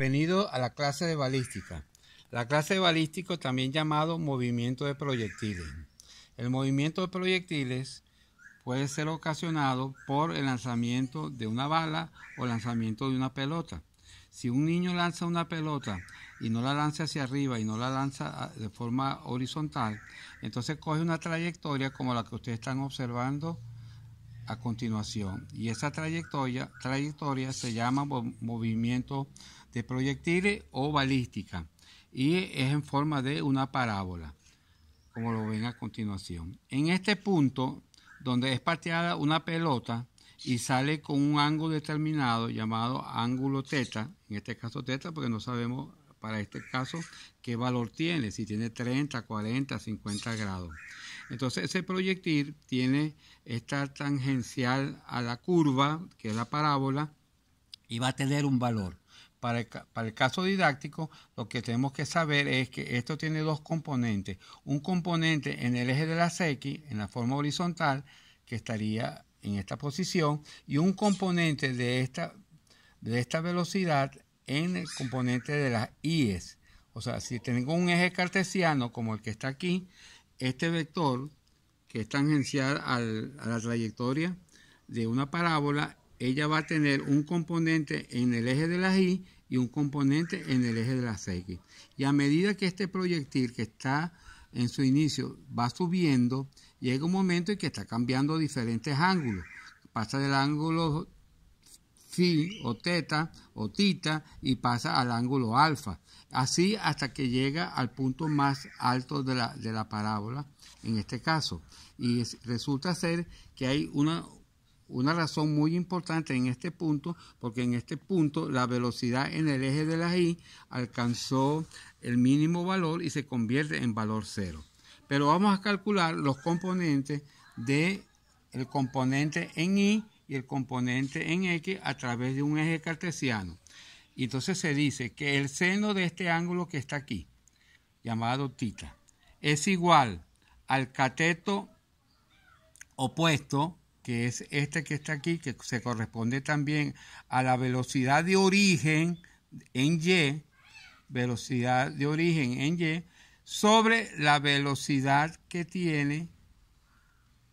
Bienvenido a la clase de balística. La clase de balístico también llamado movimiento de proyectiles. El movimiento de proyectiles puede ser ocasionado por el lanzamiento de una bala o lanzamiento de una pelota. Si un niño lanza una pelota y no la lanza hacia arriba y no la lanza ah, de forma horizontal, entonces coge una trayectoria como la que ustedes están observando a continuación. Y esa trayectoria, trayectoria se llama movimiento de proyectiles o balística y es en forma de una parábola, como lo ven a continuación. En este punto, donde es pateada una pelota y sale con un ángulo determinado llamado ángulo teta, en este caso teta porque no sabemos para este caso qué valor tiene, si tiene 30, 40, 50 grados. Entonces ese proyectil tiene esta tangencial a la curva, que es la parábola, y va a tener un valor. Para el, caso didáctico, lo que tenemos que saber es que esto tiene dos componentes. Un componente en el eje de las X, en la forma horizontal, que estaría en esta posición, y un componente de esta, de esta velocidad en el componente de las y's. O sea, si tengo un eje cartesiano como el que está aquí, este vector que es tangencial a la trayectoria de una parábola ella va a tener un componente en el eje de las Y y un componente en el eje de la X. Y a medida que este proyectil que está en su inicio va subiendo, llega un momento en que está cambiando diferentes ángulos. Pasa del ángulo phi o teta o tita y pasa al ángulo alfa. Así hasta que llega al punto más alto de la, parábola, en este caso. Y resulta ser que hay una, una razón muy importante en este punto, porque en este punto la velocidad en el eje de la Y alcanzó el mínimo valor y se convierte en valor cero. Pero vamos a calcular los componentes de el componente en Y y el componente en X a través de un eje cartesiano. Y entonces se dice que el seno de este ángulo que está aquí, llamado tita, es igual al cateto opuesto que es este que está aquí, que se corresponde también a la velocidad de origen en Y, velocidad de origen en Y, sobre la velocidad que tiene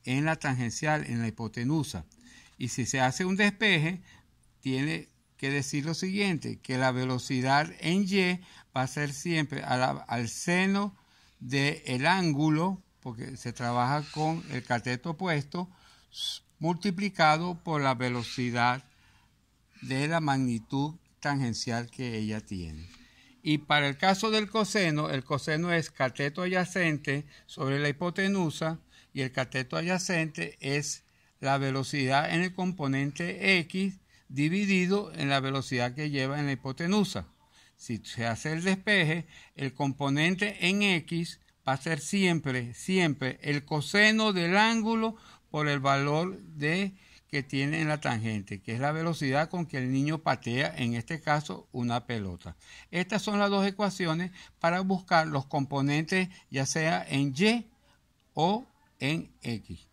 en la tangencial, en la hipotenusa. Y si se hace un despeje, tiene que decir lo siguiente, que la velocidad en Y va a ser siempre al seno del ángulo, porque se trabaja con el cateto opuesto, multiplicado por la velocidad de la magnitud tangencial que ella tiene. Y para el caso del coseno, el coseno es cateto adyacente sobre la hipotenusa y el cateto adyacente es la velocidad en el componente X dividido en la velocidad que lleva en la hipotenusa. Si se hace el despeje, el componente en X va a ser siempre, siempre el coseno del ángulo por el valor de que tiene en la tangente, que es la velocidad con que el niño patea, en este caso, una pelota. Estas son las dos ecuaciones para buscar los componentes, ya sea en Y o en X.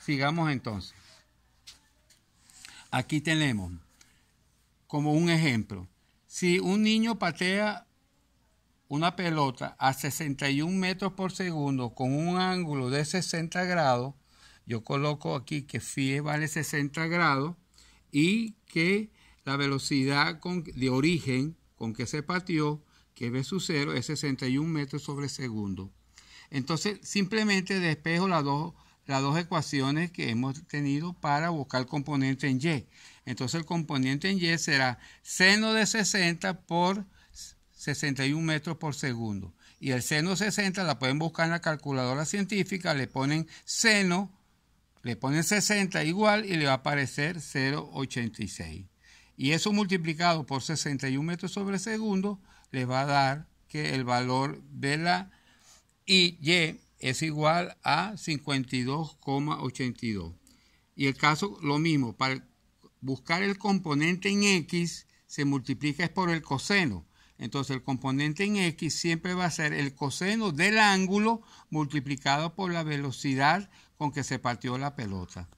Sigamos entonces. Aquí tenemos como un ejemplo. Si un niño patea una pelota a 61 metros por segundo con un ángulo de 60 grados, yo coloco aquí que Fie vale 60 grados y que la velocidad de origen con que se partió que v 0, es 61 metros sobre segundo. Entonces, simplemente despejo las dos, las dos ecuaciones que hemos tenido para buscar el componente en Y. Entonces, el componente en Y será seno de 60 por 61 metros por segundo. Y el seno 60 la pueden buscar en la calculadora científica, le ponen seno, le ponen 60 igual y le va a aparecer 0,86. Y eso multiplicado por 61 metros sobre segundo le va a dar que el valor de la Y es igual a 52,82. Y el caso lo mismo, para buscar el componente en X se multiplica es por el coseno entonces el componente en X siempre va a ser el coseno del ángulo multiplicado por la velocidad con que se partió la pelota.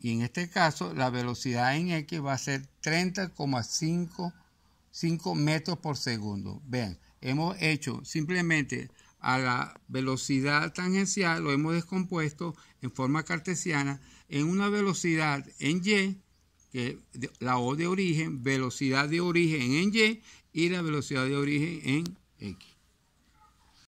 Y en este caso la velocidad en X va a ser 30,5 metros por segundo. Vean, hemos hecho simplemente a la velocidad tangencial, lo hemos descompuesto en forma cartesiana en una velocidad en Y que la O de origen, velocidad de origen en Y y la velocidad de origen en X.